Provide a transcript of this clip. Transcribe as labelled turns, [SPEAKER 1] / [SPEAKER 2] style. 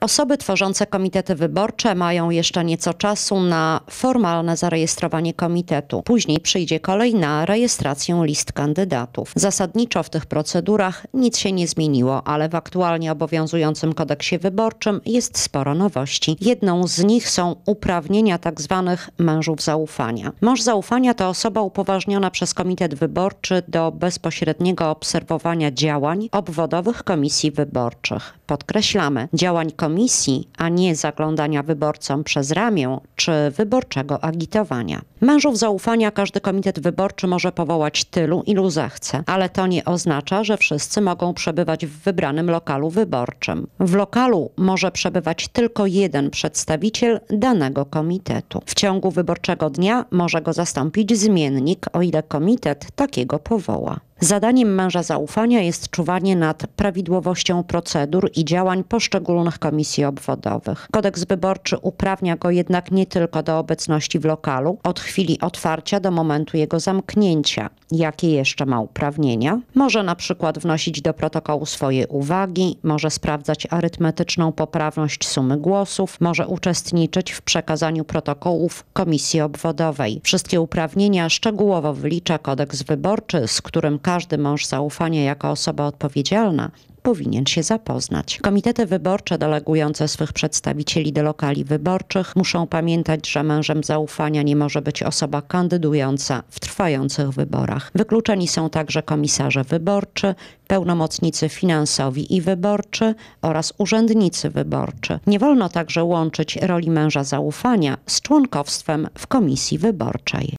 [SPEAKER 1] Osoby tworzące komitety wyborcze mają jeszcze nieco czasu na formalne zarejestrowanie komitetu. Później przyjdzie kolej na rejestrację list kandydatów. Zasadniczo w tych procedurach nic się nie zmieniło, ale w aktualnie obowiązującym kodeksie wyborczym jest sporo nowości. Jedną z nich są uprawnienia tzw. Tak mężów zaufania. Mąż zaufania to osoba upoważniona przez komitet wyborczy do bezpośredniego obserwowania działań obwodowych komisji wyborczych. Podkreślamy, działań komisji komisji, a nie zaglądania wyborcom przez ramię czy wyborczego agitowania. Mężów zaufania każdy komitet wyborczy może powołać tylu, ilu zechce, ale to nie oznacza, że wszyscy mogą przebywać w wybranym lokalu wyborczym. W lokalu może przebywać tylko jeden przedstawiciel danego komitetu. W ciągu wyborczego dnia może go zastąpić zmiennik, o ile komitet takiego powoła. Zadaniem męża zaufania jest czuwanie nad prawidłowością procedur i działań poszczególnych komisji obwodowych. Kodeks wyborczy uprawnia go jednak nie tylko do obecności w lokalu od chwili otwarcia do momentu jego zamknięcia. Jakie jeszcze ma uprawnienia? Może na przykład wnosić do protokołu swoje uwagi, może sprawdzać arytmetyczną poprawność sumy głosów, może uczestniczyć w przekazaniu protokołów komisji obwodowej. Wszystkie uprawnienia szczegółowo wylicza kodeks wyborczy, z którym każdy mąż zaufania jako osoba odpowiedzialna powinien się zapoznać. Komitety wyborcze delegujące swych przedstawicieli do lokali wyborczych muszą pamiętać, że mężem zaufania nie może być osoba kandydująca w trwających wyborach. Wykluczeni są także komisarze wyborczy, pełnomocnicy finansowi i wyborczy oraz urzędnicy wyborczy. Nie wolno także łączyć roli męża zaufania z członkostwem w komisji wyborczej.